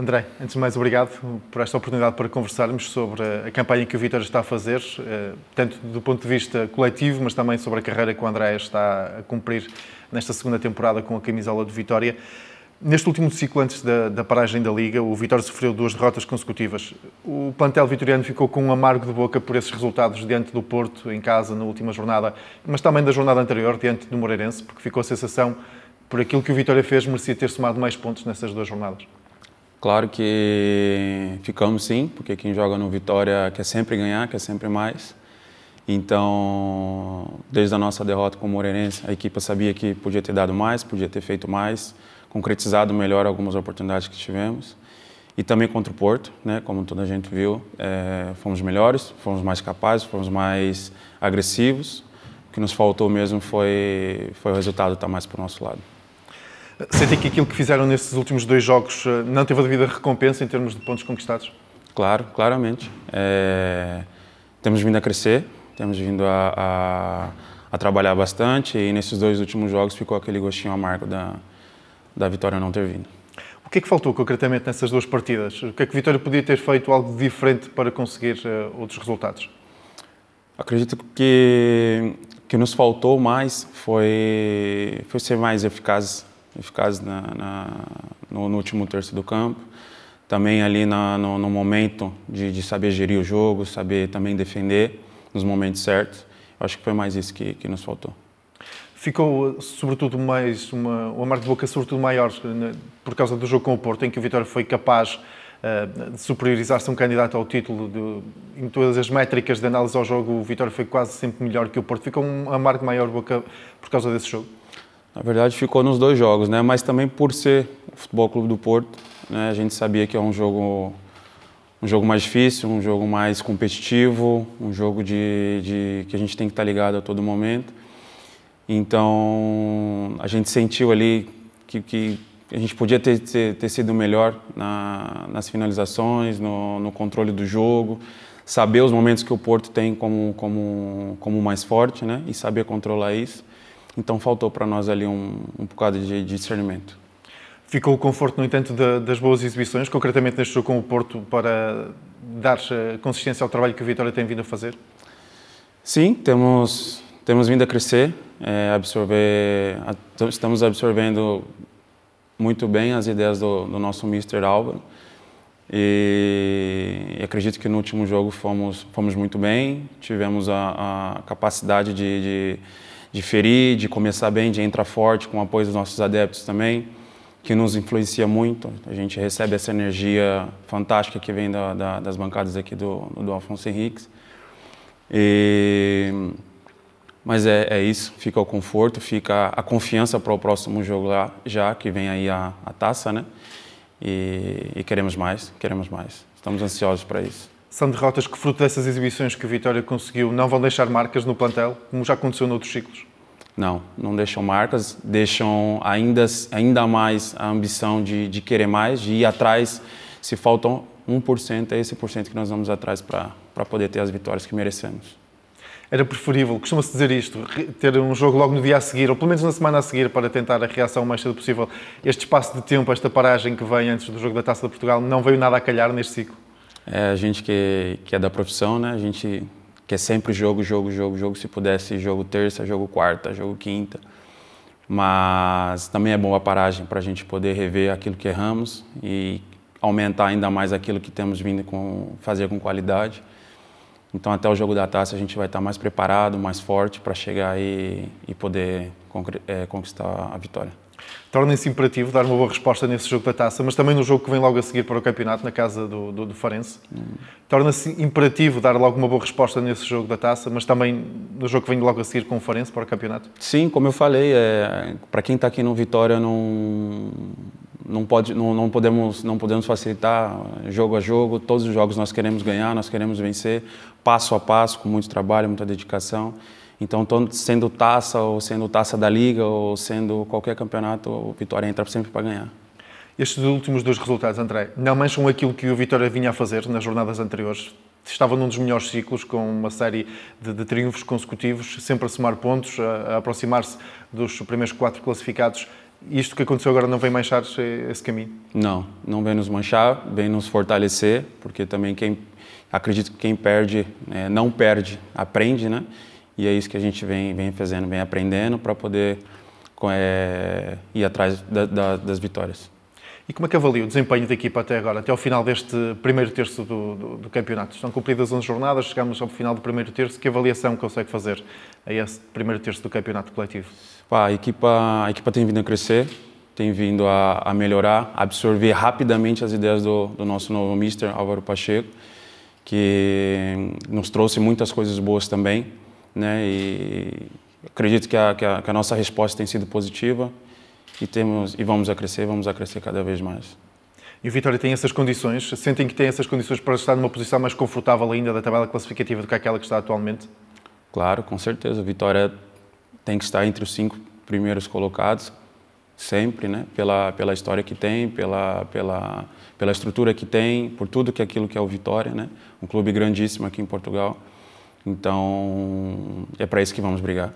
André, antes de mais, obrigado por esta oportunidade para conversarmos sobre a campanha que o Vitória está a fazer, eh, tanto do ponto de vista coletivo, mas também sobre a carreira que o André está a cumprir nesta segunda temporada com a camisola do Vitória. Neste último ciclo, antes da, da paragem da Liga, o Vitória sofreu duas derrotas consecutivas. O plantel vitoriano ficou com um amargo de boca por esses resultados diante do Porto, em casa, na última jornada, mas também da jornada anterior, diante do Moreirense, porque ficou a sensação, por aquilo que o Vitória fez, merecia ter somado mais pontos nessas duas jornadas. Claro que ficamos sim, porque quem joga no Vitória quer sempre ganhar, quer sempre mais. Então, desde a nossa derrota com o Moreirense, a equipe sabia que podia ter dado mais, podia ter feito mais, concretizado melhor algumas oportunidades que tivemos. E também contra o Porto, né? como toda a gente viu, é, fomos melhores, fomos mais capazes, fomos mais agressivos. O que nos faltou mesmo foi, foi o resultado estar tá mais para o nosso lado. Sentem que aquilo que fizeram nesses últimos dois jogos eh, não teve a devida recompensa em termos de pontos conquistados? Claro, claramente. É... Temos vindo a crescer, temos vindo a, a, a, trabalhar bastante e nesses dois últimos jogos ficou aquele gostinho amargo da, da vitória não ter vindo. O que é que faltou concretamente nessas duas partidas? O que é que Vitória podia ter feito algo diferente para conseguir uh, outros resultados? Acredito que que nos faltou mais foi foi ser mais eficaz eficazes na, na, no, no, último terço do campo. Também ali na, no, no, momento de, de, saber gerir o jogo, saber também defender nos momentos certos. Eu acho que foi mais isso que, que nos faltou. Ficou, sobretudo, mais uma, uma marca de boca, sobretudo maior, né, por causa do jogo com o Porto, em que o Vitória foi capaz uh, de superiorizar-se um candidato ao título. De, em todas as métricas de análise ao jogo, o Vitória foi quase sempre melhor que o Porto. Ficou um amargo maior boca por causa desse jogo? Na verdade, ficou nos dois jogos, né? Mas também por ser o Futebol Clube do Porto, né? A gente sabia que é um jogo um jogo mais difícil, um jogo mais competitivo, um jogo de, de que a gente tem que estar ligado a todo momento. Então, a gente sentiu ali que, que a gente podia ter, ter, ter sido melhor na, nas finalizações, no, no, controle do jogo, saber os momentos que o Porto tem como, como, como mais forte né? e saber controlar isso. Então faltou para nós ali um, um bocado de, discernimento. Ficou o conforto, no entanto, de, das boas exibições, concretamente neste jogo com o Porto, para dar consistência ao trabalho que a Vitória tem vindo a fazer? Sim, temos, temos vindo a crescer, é, absorver, estamos absorvendo muito bem as ideias do, do nosso Mr. Álvaro. E acredito que no último jogo fomos, fomos muito bem, tivemos a, a capacidade de, de de ferir, de começar bem, de entrar forte, com o apoio dos nossos adeptos também, que nos influencia muito. A gente recebe essa energia fantástica que vem da, da, das bancadas aqui do, do Alfonso Henriques. E... Mas é, é, isso, fica o conforto, fica a confiança para o próximo jogo lá, já que vem aí a, a taça, né? E, e queremos mais, queremos mais. Estamos ansiosos para isso. São derrotas que, fruto dessas exibições que a Vitória conseguiu, não vão deixar marcas no plantel, como já aconteceu noutros ciclos? Não, não deixam marcas, deixam ainda, ainda mais a ambição de, de querer mais, de ir atrás. Se faltam 1%, é esse porcento que nós vamos atrás para poder ter as vitórias que merecemos era preferível, costuma-se dizer isto, ter um jogo logo no dia a seguir, ou pelo menos na semana a seguir, para tentar a reação o mais cedo possível. Este espaço de tempo, esta paragem que vem antes do jogo da Taça de Portugal, não veio nada a calhar neste ciclo? É, a gente que, que é da profissão, né? A gente quer sempre jogo, jogo, jogo, jogo. Se pudesse, jogo terça, jogo quarta, jogo quinta. Mas também é boa paragem para a gente poder rever aquilo que erramos e aumentar ainda mais aquilo que temos vindo com, fazer com qualidade. Então, até o jogo da taça, a gente vai estar mais preparado, mais forte para chegar e, e poder é, conquistar a vitória torna-se imperativo dar uma boa resposta nesse jogo da taça, mas também no jogo que vem logo a seguir para o campeonato, na casa do, do, do Farense. Uhum. Torna-se imperativo dar logo uma boa resposta nesse jogo da taça, mas também no jogo que vem logo a seguir com o Farense para o campeonato? Sim, como eu falei, é, para quem está aqui no Vitória, não, não, pode, não, não, podemos, não podemos facilitar jogo a jogo. Todos os jogos nós queremos ganhar, nós queremos vencer, passo a passo, com muito trabalho, muita dedicação. Então, sendo taça ou sendo taça da liga ou sendo qualquer campeonato, o Vitória entra sempre para ganhar. Estes últimos dois resultados, André, não mancham aquilo que o Vitória vinha a fazer nas jornadas anteriores? Estava num dos melhores ciclos, com uma série de, de triunfos consecutivos, sempre a somar pontos, a, a aproximar-se dos primeiros quatro classificados. Isto que aconteceu agora não vem manchar esse caminho? Não, não vem nos manchar, vem nos fortalecer, porque também quem acredito que quem perde né, não perde, aprende, né? E é isso que a gente vem, vem fazendo, vem aprendendo para poder é, ir atrás da, da, das vitórias. E como é que avalia o desempenho da equipa até agora, até ao final deste primeiro terço do, do, do campeonato? Estão cumpridas 11 jornadas, chegamos ao final do primeiro terço. Que avaliação consegue fazer a esse primeiro terço do campeonato coletivo? Pá, a, equipa, a equipa tem vindo a crescer, tem vindo a, a melhorar, a absorver rapidamente as ideias do, do nosso novo mister, Álvaro Pacheco, que nos trouxe muitas coisas boas também né? E acredito que a, que a, que a nossa resposta tem sido positiva e temos e vamos a crescer, vamos a crescer cada vez mais. E o Vitória tem essas condições? Sentem que tem essas condições para estar numa posição mais confortável ainda da tabela classificativa do que aquela que está atualmente? Claro, com certeza. A Vitória é, tem que estar entre os cinco primeiros colocados, sempre, né? Pela, pela história que tem, pela, pela, pela estrutura que tem, por tudo que é aquilo que é o Vitória, né? Um clube grandíssimo aqui em Portugal. Então é para isso que vamos brigar.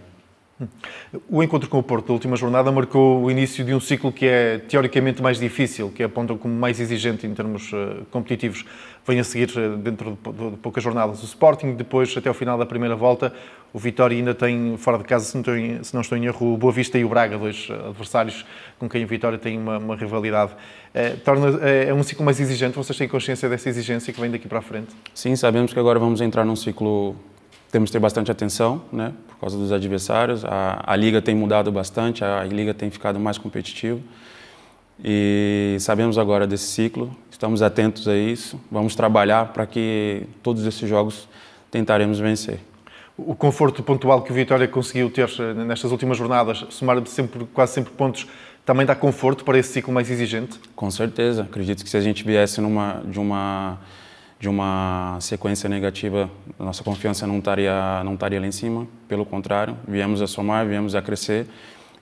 O encontro com o Porto da última jornada marcou o início de um ciclo que é teoricamente mais difícil, que aponta como mais exigente em termos uh, competitivos. Vem a seguir, eh, dentro de, de, de, poucas jornadas, o Sporting, depois, até o final da primeira volta, o Vitória ainda tem, fora de casa, se não, se não estou em erro, o Boa Vista e o Braga, dois eh, adversários com quem o Vitória tem uma, uma rivalidade. torna, é um ciclo mais exigente, vocês têm consciência dessa exigência que vem daqui para a frente? Sim, sabemos que agora vamos entrar num ciclo temos que ter bastante atenção, né, por causa dos adversários. A, a liga tem mudado bastante, a, a liga tem ficado mais competitiva. E sabemos agora desse ciclo, estamos atentos a isso, vamos trabalhar para que todos esses jogos tentaremos vencer. O conforto pontual que o Vitória conseguiu ter eh, nestas últimas jornadas, somar sempre, quase sempre pontos, também dá conforto para esse ciclo mais exigente? Com certeza, acredito que se a gente viesse numa, de uma de uma sequência negativa, nossa confiança não estaria, não estaria lá em cima. Pelo contrário, viemos a somar, viemos a crescer.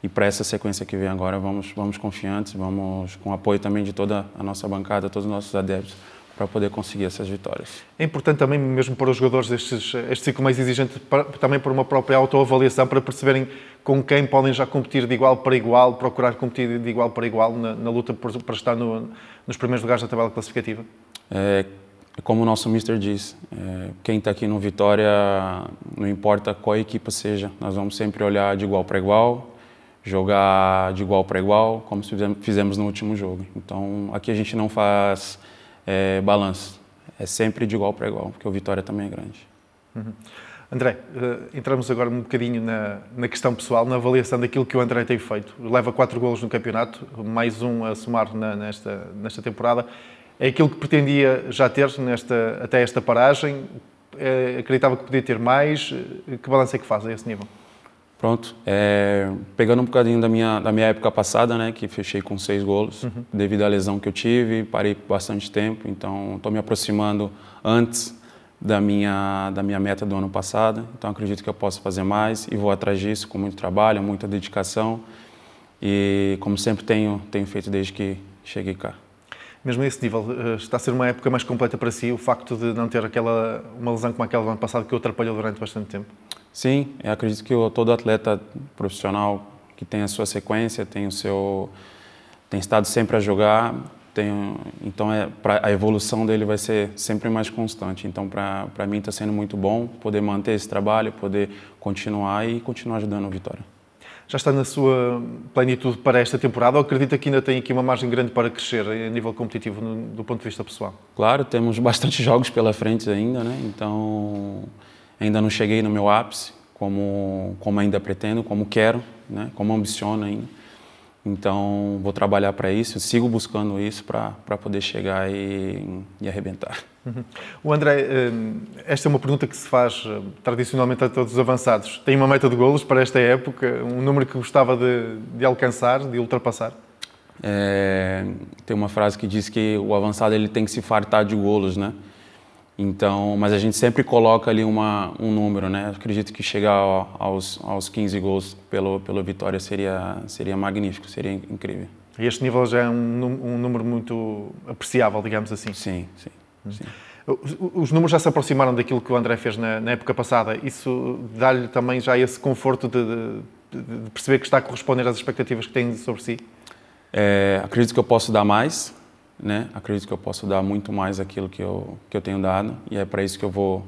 E para essa sequência que vem agora, vamos, vamos confiantes, vamos com apoio também de toda a nossa bancada, todos os nossos adeptos, para poder conseguir essas vitórias. É importante também, mesmo para os jogadores, estes, este ciclo mais exigente, para, também por uma própria autoavaliação, para perceberem com quem podem já competir de igual para igual, procurar competir de igual para igual na, na luta por, para estar no, nos primeiros lugares da tabela classificativa? É, como o nosso mister diz, é, quem está aqui no Vitória, não importa qual equipa seja, nós vamos sempre olhar de igual para igual, jogar de igual para igual, como fizemos no último jogo. Então, aqui a gente não faz é, balanço, é sempre de igual para igual, porque o Vitória também é grande. Uhum. André, eh, entramos agora um bocadinho na, na, questão pessoal, na avaliação daquilo que o André tem feito. Leva quatro golos no campeonato, mais um a somar na, nesta, nesta temporada. É aquilo que pretendia já ter nesta, até esta paragem? É, acreditava que podia ter mais? Que balanço é que faz a esse nível? Pronto. É, pegando um bocadinho da minha, da minha época passada, né, que fechei com seis golos, uhum. devido à lesão que eu tive, parei bastante tempo, então estou me aproximando antes da minha, da minha meta do ano passado, então acredito que eu posso fazer mais e vou atrás disso com muito trabalho, muita dedicação e como sempre tenho, tenho feito desde que cheguei cá mesmo a esse nível, eh, está a ser uma época mais completa para si, o facto de não ter aquela, uma lesão como aquela do ano passado que o atrapalhou durante bastante tempo? Sim, eu acredito que todo atleta profissional que tem a sua sequência, tem o seu tem estado sempre a jogar, tem, então é, pra, a evolução dele vai ser sempre mais constante. Então para mim está sendo muito bom poder manter esse trabalho, poder continuar e continuar ajudando o Vitória já está na sua plenitude para esta temporada ou acredita que ainda tem aqui uma margem grande para crescer a nível competitivo no, do ponto de vista pessoal? Claro, temos bastantes jogos pela frente ainda, né? então ainda não cheguei no meu ápice, como, como ainda pretendo, como quero, né? como ambiciono ainda. Então, vou trabalhar para isso, sigo buscando isso para poder chegar e, e arrebentar. Uhum. O André, hum, esta é uma pergunta que se faz hum, tradicionalmente a todos os avançados. Tem uma meta de golos para esta época? Um número que gostava de, de alcançar, de ultrapassar? É, tem uma frase que diz que o avançado ele tem que se fartar de golos, né? Então, mas a gente sempre coloca ali uma, um número, né? Acredito que chegar aos, aos 15 gols pelo, pelo Vitória seria, seria magnífico, seria incrível. Este nível já é um, um número muito apreciável, digamos assim. Sim, sim. Hum. sim. Os números já se aproximaram daquilo que o André fez na, na época passada. Isso dá-lhe também já esse conforto de, de, de, perceber que está a corresponder às expectativas que tem sobre si? É, acredito que eu posso dar mais, né? Acredito que eu posso dar muito mais aquilo que eu, que eu tenho dado e é para isso que eu vou,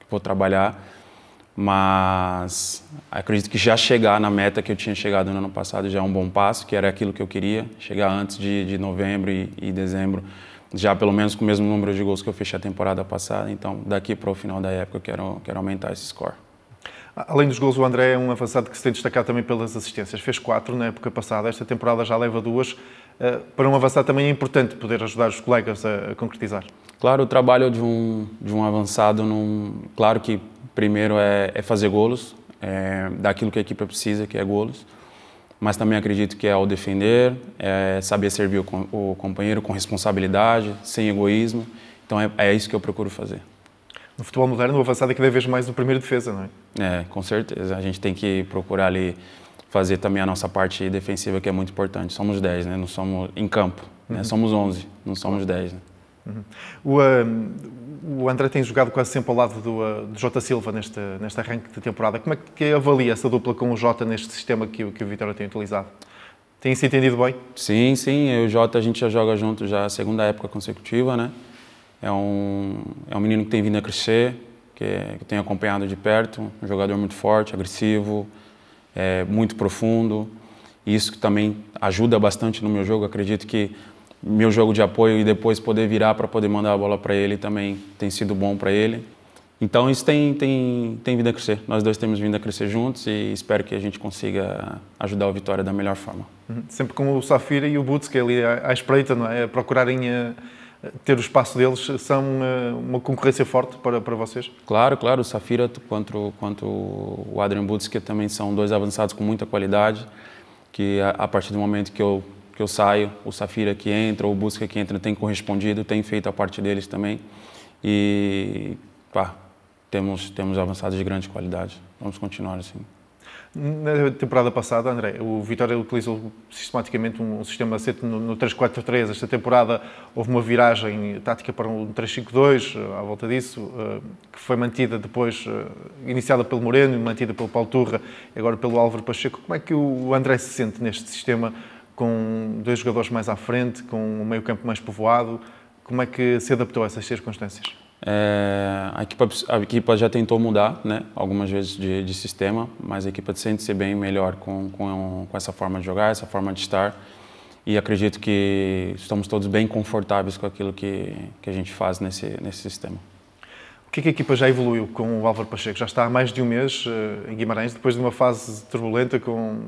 que vou trabalhar. Mas acredito que já chegar na meta que eu tinha chegado no ano passado já é um bom passo, que era aquilo que eu queria, chegar antes de, de novembro e, e dezembro, já pelo menos com o mesmo número de gols que eu fechei a temporada passada. Então, daqui para o final da época, eu quero, quero aumentar esse score. Além dos gols, o André é um avançado que se tem destacado também pelas assistências. Fez quatro na época passada, esta temporada já leva duas. Eh, para um avançado também é importante poder ajudar os colegas a, a concretizar. Claro, o trabalho de um, de um avançado, num, claro que primeiro é, é fazer golos, é, daquilo que a equipe precisa, que é golos, mas também acredito que é ao defender, é saber servir o, o companheiro com responsabilidade, sem egoísmo, então é, é isso que eu procuro fazer. No futebol moderno, o avançado é cada vez mais o primeiro defesa, não é? É, com certeza. A gente tem que procurar ali fazer também a nossa parte defensiva, que é muito importante. Somos 10, né? Não somos em campo, né? uhum. né? Somos 11, não somos 10. Né? Uhum. O, um, o, André tem jogado quase sempre ao lado do, uh, do Jota Silva neste, neste arranque de temporada. Como é que avalia essa dupla com o Jota neste sistema que, que o Vitória tem utilizado? Tem se entendido bem? Sim, sim. Eu e o Jota a gente já joga junto já a segunda época consecutiva, né? É um, é um menino que tem vindo a crescer, que, que tem acompanhado de perto, um jogador muito forte, agressivo, é, muito profundo. Isso também ajuda bastante no meu jogo. Acredito que meu jogo de apoio e depois poder virar para poder mandar a bola para ele também tem sido bom para ele. Então isso tem, tem, tem vindo a crescer. Nós dois temos vindo a crescer juntos e espero que a gente consiga ajudar o Vitória da melhor forma. Uhum. Sempre com o Safira e o Butz, que é ali à espreita, não é? A procurarem a eh, ter o espaço deles são eh, uma concorrência forte para, para vocês? Claro, claro. O Safira quanto, quanto o Adrian Butzke também são dois avançados com muita qualidade, que a, a, partir do momento que eu, que eu saio, o Safira que entra, ou o Busca que entra, tem correspondido, tem feito a parte deles também. E pá, temos, temos avançados de grande qualidade. Vamos continuar assim. Na temporada passada, André, o Vitória utilizou sistematicamente um sistema no, no 3-4-3. Esta temporada houve uma viragem tática para um 3-5-2, eh, à volta disso, eh, que foi mantida depois, eh, iniciada pelo Moreno, mantida pelo Paulo Turra, e agora pelo Álvaro Pacheco. Como é que o André se sente neste sistema, com dois jogadores mais à frente, com o meio campo mais povoado? Como é que se adaptou a essas circunstâncias? É, a, equipa, a, equipa, já tentou mudar né, algumas vezes de, de, sistema, mas a equipa sente-se bem melhor com, com, com, essa forma de jogar, essa forma de estar. E acredito que estamos todos bem confortáveis com aquilo que, que a gente faz nesse, nesse sistema. O que, é que a equipa já evoluiu com o Álvaro Pacheco? Já está há mais de um mês eh, em Guimarães, depois de uma fase turbulenta com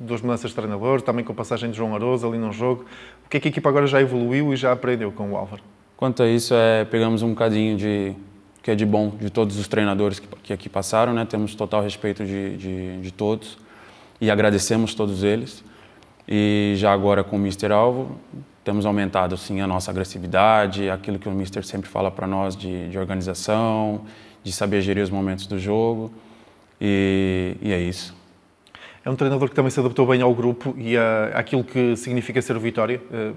duas mudanças de treinador, também com a passagem de João Aroso ali num jogo. O que é que a equipa agora já evoluiu e já aprendeu com o Álvaro? Quanto a isso, é, pegamos um bocadinho de que é de bom de todos os treinadores que, que aqui passaram, né? Temos total respeito de, de, de todos e agradecemos todos eles. E já agora com o Mr. Alvo, temos aumentado sim a nossa agressividade, aquilo que o Mr. sempre fala para nós de, de organização, de saber gerir os momentos do jogo. E, e, é isso. É um treinador que também se adaptou bem ao grupo e a, àquilo que significa ser o Vitória. Eh,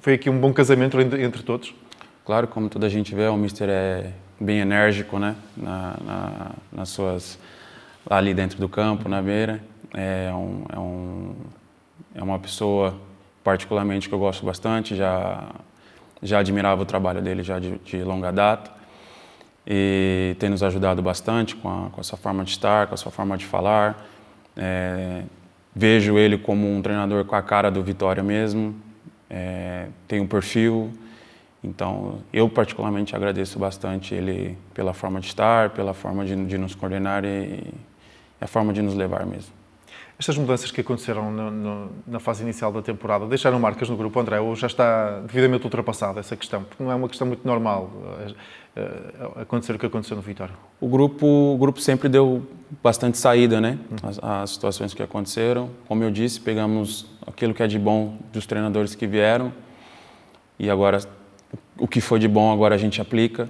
foi aqui um bom casamento entre todos? Claro, como toda a gente vê, o Mister é bem enérgico, né? Na, na, nas suas ali dentro do campo, na beira. É, um, é, um, é uma pessoa particularmente que eu gosto bastante. Já já admirava o trabalho dele já de, de longa data e tem nos ajudado bastante com a, com a sua forma de estar, com a sua forma de falar. É, vejo ele como um treinador com a cara do Vitória mesmo. É, tem um perfil, então, eu particularmente agradeço bastante ele pela forma de estar, pela forma de, de nos coordenar e, a forma de nos levar mesmo. Estas mudanças que aconteceram no, no, na fase inicial da temporada deixaram marcas no grupo, André, ou já está devidamente ultrapassada essa questão? Porque não é uma questão muito normal eh, eh, acontecer o que aconteceu no Vitória. O grupo, o grupo sempre deu bastante saída, né? Hum. as situações que aconteceram. Como eu disse, pegamos aquilo que é de bom dos treinadores que vieram e agora o que foi de bom agora a gente aplica,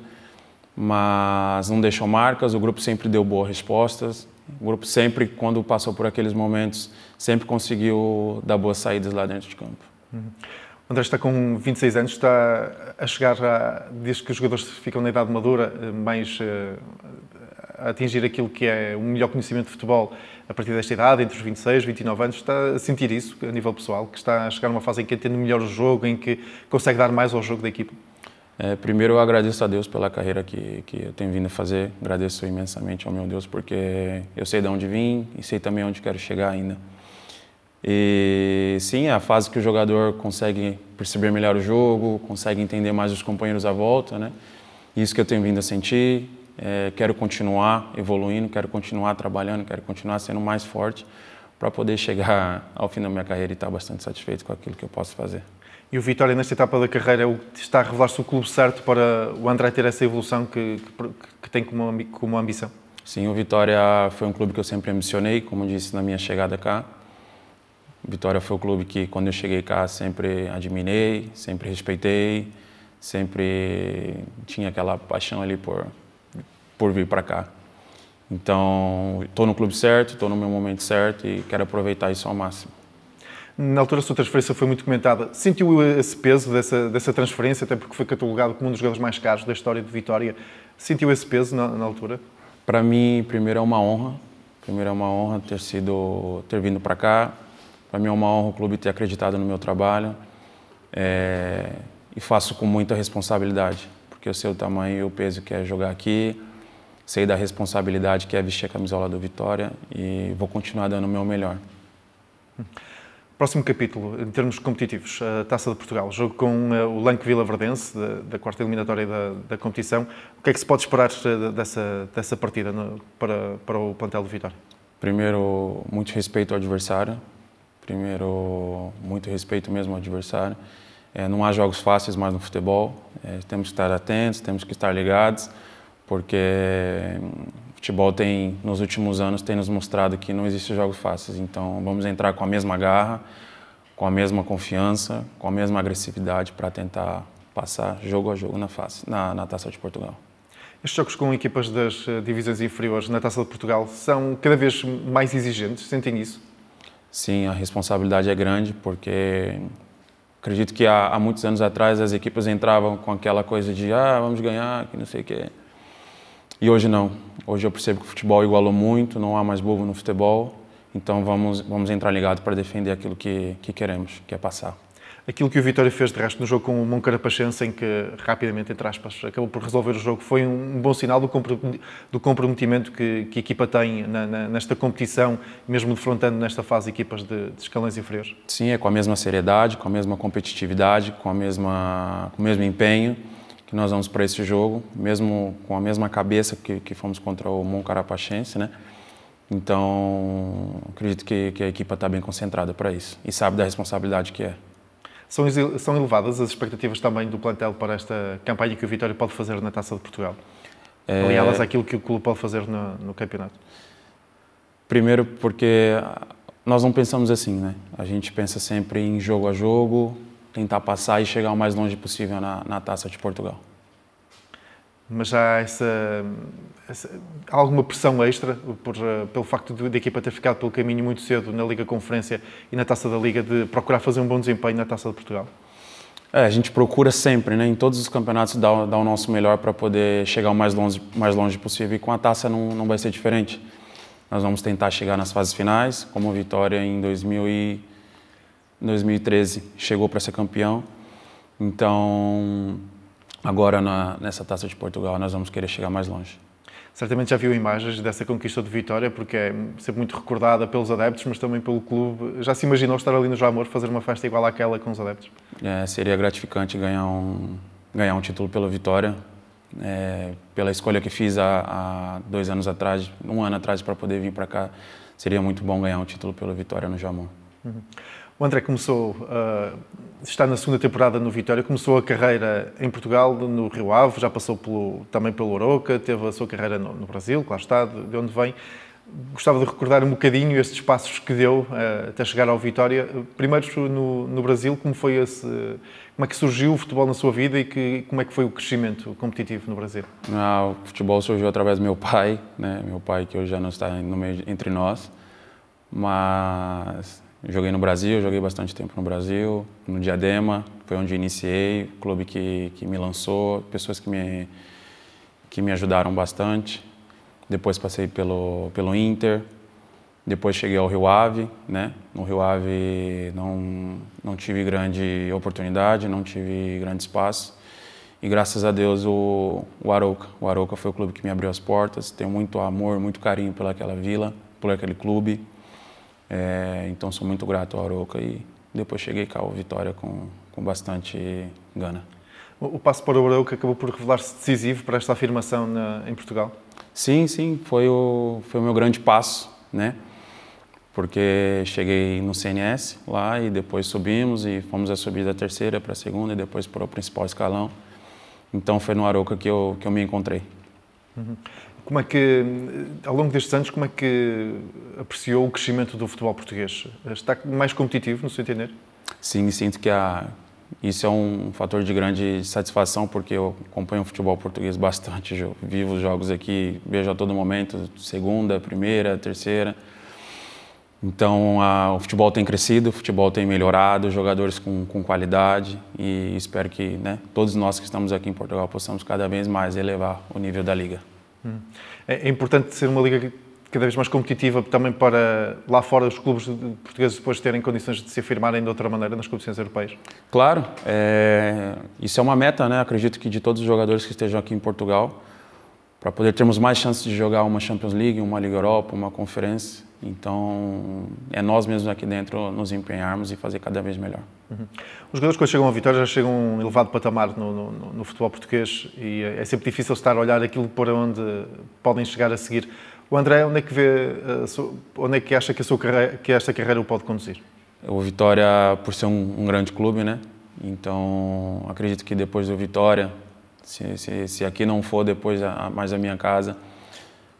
mas não deixou marcas, o grupo sempre deu boas respostas, o grupo sempre, quando passou por aqueles momentos, sempre conseguiu dar boas saídas lá dentro de campo. Uhum. André está com 26 anos, está a chegar a. Diz que os jogadores ficam na idade madura, eh, mais eh, a atingir aquilo que é o melhor conhecimento de futebol a partir desta idade, entre os 26 e 29 anos. Está a sentir isso a nível pessoal, que está a chegar a uma fase em que entende melhor o jogo, em que consegue dar mais ao jogo da equipa? É, primeiro, eu agradeço a Deus pela carreira que, que eu tenho vindo a fazer. Agradeço imensamente ao meu Deus, porque eu sei de onde vim e sei também onde quero chegar ainda. E sim, é a fase que o jogador consegue perceber melhor o jogo, consegue entender mais os companheiros à volta, né? Isso que eu tenho vindo a sentir. É, quero continuar evoluindo, quero continuar trabalhando, quero continuar sendo mais forte para poder chegar ao fim da minha carreira e estar tá bastante satisfeito com aquilo que eu posso fazer. E o Vitória, nesta etapa da carreira, é o que está a revelar-se o clube certo para o André ter essa evolução que, que, que tem como, como ambição? Sim, o Vitória foi um clube que eu sempre ambicionei, como disse na minha chegada cá. Vitória foi o clube que, quando eu cheguei cá, sempre admirei, sempre respeitei, sempre tinha aquela paixão ali por, por vir para cá. Então, estou no clube certo, estou no meu momento certo e quero aproveitar isso ao máximo. Na altura a sua transferência foi muito comentada. Sentiu esse peso dessa, dessa transferência, até porque foi catalogado como um dos jogadores mais caros da história de Vitória. Sentiu esse peso na, na altura? Para mim, primeiro é uma honra. Primeiro é uma honra ter sido, ter vindo para cá. Para mim é uma honra o clube ter acreditado no meu trabalho. É, e faço com muita responsabilidade, porque eu sei o tamanho e o peso que é jogar aqui, sei da responsabilidade que é vestir a camisola do Vitória e vou continuar dando o meu melhor. Hum. Próximo capítulo, em termos competitivos, a Taça de Portugal, jogo com eh, o Lanque Vila Verdense, da, quarta eliminatória da, da, competição. O que é que se pode esperar eh, dessa, dessa partida no, para, para o plantel do Vitória? Primeiro, muito respeito ao adversário. Primeiro, muito respeito mesmo ao adversário. É, não há jogos fáceis mais no futebol. É, temos que estar atentos, temos que estar ligados, porque futebol tem, nos últimos anos, tem nos mostrado que não existe jogos fáceis. Então, vamos entrar com a mesma garra, com a mesma confiança, com a mesma agressividade para tentar passar jogo a jogo na, face, na, na Taça de Portugal. Estes jogos com equipas das eh, divisões inferiores na Taça de Portugal são cada vez mais exigentes, sentem isso? Sim, a responsabilidade é grande porque acredito que há, há muitos anos atrás as equipas entravam com aquela coisa de ah, vamos ganhar, que não sei o quê. E hoje não. Hoje eu percebo que o futebol igualou muito, não há mais bobo no futebol, então vamos, vamos entrar ligado para defender aquilo que, que queremos, que é passar. Aquilo que o Vitória fez de resto no jogo com o Moncarapachense, em que rapidamente, entre aspas, acabou por resolver o jogo, foi um bom sinal do comprometimento que, que a equipa tem na, na, nesta competição, mesmo defrontando nesta fase equipas de, de escalões inferiores? Sim, é com a mesma seriedade, com a mesma competitividade, com, a mesma, com o mesmo empenho que nós vamos para esse jogo, mesmo com a mesma cabeça que, que fomos contra o Moncarapachense, né? Então, acredito que, que a equipa está bem concentrada para isso e sabe da responsabilidade que é. São, são elevadas as expectativas também do plantel para esta campanha que o Vitória pode fazer na Taça de Portugal? É... Aliadas àquilo que o clube pode fazer no, no campeonato? Primeiro porque nós não pensamos assim, né? A gente pensa sempre em jogo a jogo, tentar passar e chegar o mais longe possível na, na taça de Portugal. Mas há essa, essa alguma pressão extra por, eh, pelo facto de, de a equipa ter ficado pelo caminho muito cedo na Liga Conferência e na Taça da Liga de procurar fazer um bom desempenho na Taça de Portugal? É, a gente procura sempre, né? em todos os campeonatos, dar, dar o nosso melhor para poder chegar o mais longe, mais longe possível. E com a taça não, não vai ser diferente. Nós vamos tentar chegar nas fases finais, como a vitória em 2000 e em 2013 chegou para ser campeão. Então, agora na, nessa Taça de Portugal nós vamos querer chegar mais longe. Certamente já viu imagens dessa conquista de vitória, porque é sempre muito recordada pelos adeptos, mas também pelo clube. Já se imaginou estar ali no Jamor, fazer uma festa igual àquela com os adeptos? É, seria gratificante ganhar um, ganhar um título pela vitória, é, pela escolha que fiz há, há, dois anos atrás, um ano atrás, para poder vir para cá. Seria muito bom ganhar um título pela vitória no Jamor. Uhum. O André começou, uh, está na segunda temporada no Vitória, começou a carreira em Portugal, no Rio Ave, já passou pelo, também pelo Oroca, teve a sua carreira no, no Brasil, claro está, de, de onde vem. Gostava de recordar um bocadinho estes passos que deu uh, até chegar ao Vitória. Primeiro no, no, Brasil, como foi esse, como é que surgiu o futebol na sua vida e que, como é que foi o crescimento competitivo no Brasil? Ah, o futebol surgiu através do meu pai, né? meu pai que hoje já não está no meio, entre nós, mas Joguei no Brasil, joguei bastante tempo no Brasil, no Diadema, foi onde iniciei, clube que, que me lançou, pessoas que me, que me ajudaram bastante. Depois passei pelo, pelo Inter, depois cheguei ao Rio Ave, né? No Rio Ave não, não tive grande oportunidade, não tive grande espaço. E graças a Deus o, o Arouca. O Arouca foi o clube que me abriu as portas. Tenho muito amor, muito carinho pelaquela vila, por aquele clube é, então sou muito grato ao Aroca e depois cheguei cá ao Vitória com, com bastante gana. O passo para o Aroca acabou por revelar-se decisivo para esta afirmação na, em Portugal? Sim, sim, foi o, foi o meu grande passo, né? Porque cheguei no CNS lá e depois subimos e fomos a subir da terceira para a segunda e depois para o principal escalão. Então foi no Arouca que eu, que eu me encontrei. Uhum. Como é que, ao longo destes anos, como é que apreciou o crescimento do futebol português? Está mais competitivo, no seu entender? Sim, sinto que isso é um fator de grande satisfação, porque eu acompanho o futebol português bastante, eu vivo os jogos aqui, vejo a todo momento, segunda, primeira, terceira. Então, a, o futebol tem crescido, o futebol tem melhorado, jogadores com, com qualidade e espero que né, todos nós que estamos aqui em Portugal possamos cada vez mais elevar o nível da liga. É, é importante ser uma liga cada vez mais competitiva também para lá fora os clubes portugueses depois terem condições de se afirmarem de outra maneira nas competições europeias? Claro, é, isso é uma meta, né? acredito que de todos os jogadores que estejam aqui em Portugal, para poder termos mais chances de jogar uma Champions League, uma Liga Europa, uma Conferência, então, é nós mesmos aqui dentro nos empenharmos e fazer cada vez melhor. Uhum. Os jogadores, quando chegam à vitória, já chegam a um elevado patamar no, no, no, futebol português e é, é sempre difícil estar a olhar aquilo para onde podem chegar a seguir. O André, onde é que, vê, eh, onde é que acha que, a sua carreira, que esta carreira o pode conduzir? O Vitória, por ser um, um grande clube, né? Então, acredito que depois do Vitória, se, se, se aqui não for depois a, mais a minha casa,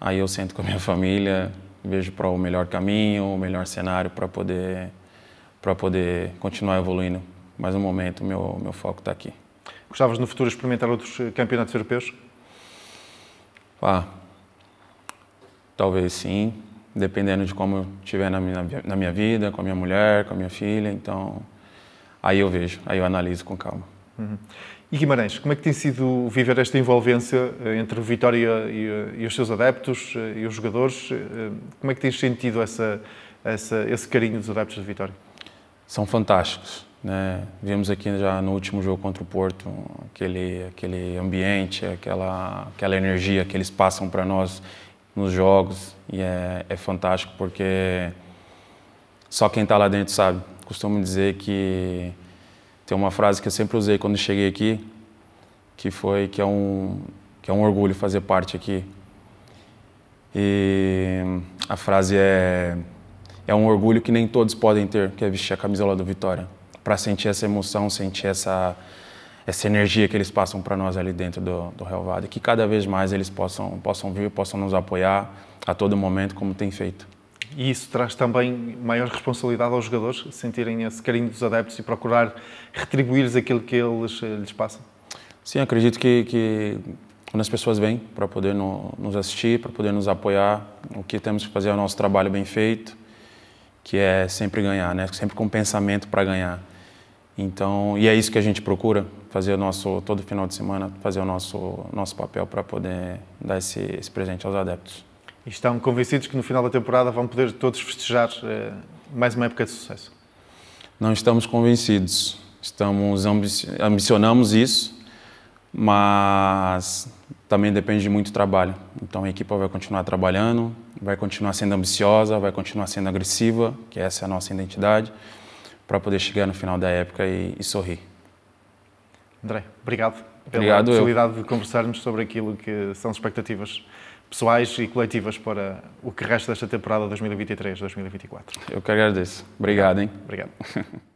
aí eu sento com a minha família, vejo para o melhor caminho, o melhor cenário para poder para poder continuar evoluindo. Mas no momento meu meu foco está aqui. Gostavas no futuro experimentar outros eh, campeonatos europeus? Ah, talvez sim, dependendo de como estiver na minha, na minha vida, com a minha mulher, com a minha filha. Então, aí eu vejo, aí eu analiso com calma. Uhum. E Guimarães, como é que tem sido viver esta envolvência eh, entre o Vitória e, eh, e os seus adeptos eh, e os jogadores? Como é que tens sentido essa, essa, esse carinho dos adeptos de Vitória? São fantásticos. Né? Vimos aqui já no último jogo contra o Porto aquele, aquele ambiente, aquela, aquela energia que eles passam para nós nos jogos e é, é fantástico porque só quem está lá dentro sabe. Costumo dizer que tem uma frase que eu sempre usei quando cheguei aqui, que foi que é um, que é um orgulho fazer parte aqui. E a frase é é um orgulho que nem todos podem ter, que é vestir a camisola do Vitória, para sentir essa emoção, sentir essa essa energia que eles passam para nós ali dentro do, do Real Vado, que cada vez mais eles possam possam vir, possam nos apoiar a todo momento como tem feito e isso traz também maior responsabilidade aos jogadores, sentirem esse carinho dos adeptos e procurar retribuir-lhes aquilo que eles eh, lhes passam? Sim, acredito que, que quando as pessoas vêm para poder no, nos assistir, para poder nos apoiar, o que temos que fazer é o nosso trabalho bem feito, que é sempre ganhar, né? sempre com pensamento para ganhar. Então, e é isso que a gente procura, fazer o nosso, todo final de semana, fazer o nosso, nosso papel para poder dar esse, esse presente aos adeptos e estão convencidos que no final da temporada vão poder todos festejar eh, mais uma época de sucesso? Não estamos convencidos. Estamos ambicionamos isso, mas também depende de muito trabalho. Então a equipe vai continuar trabalhando, vai continuar sendo ambiciosa, vai continuar sendo agressiva, que essa é a nossa identidade, para poder chegar no final da época e, e sorrir. André, obrigado pela obrigado, possibilidade eu. de conversarmos sobre aquilo que são expectativas pessoais e coletivas para o que resta desta temporada 2023-2024. Eu que agradeço. Obrigado, hein? Obrigado.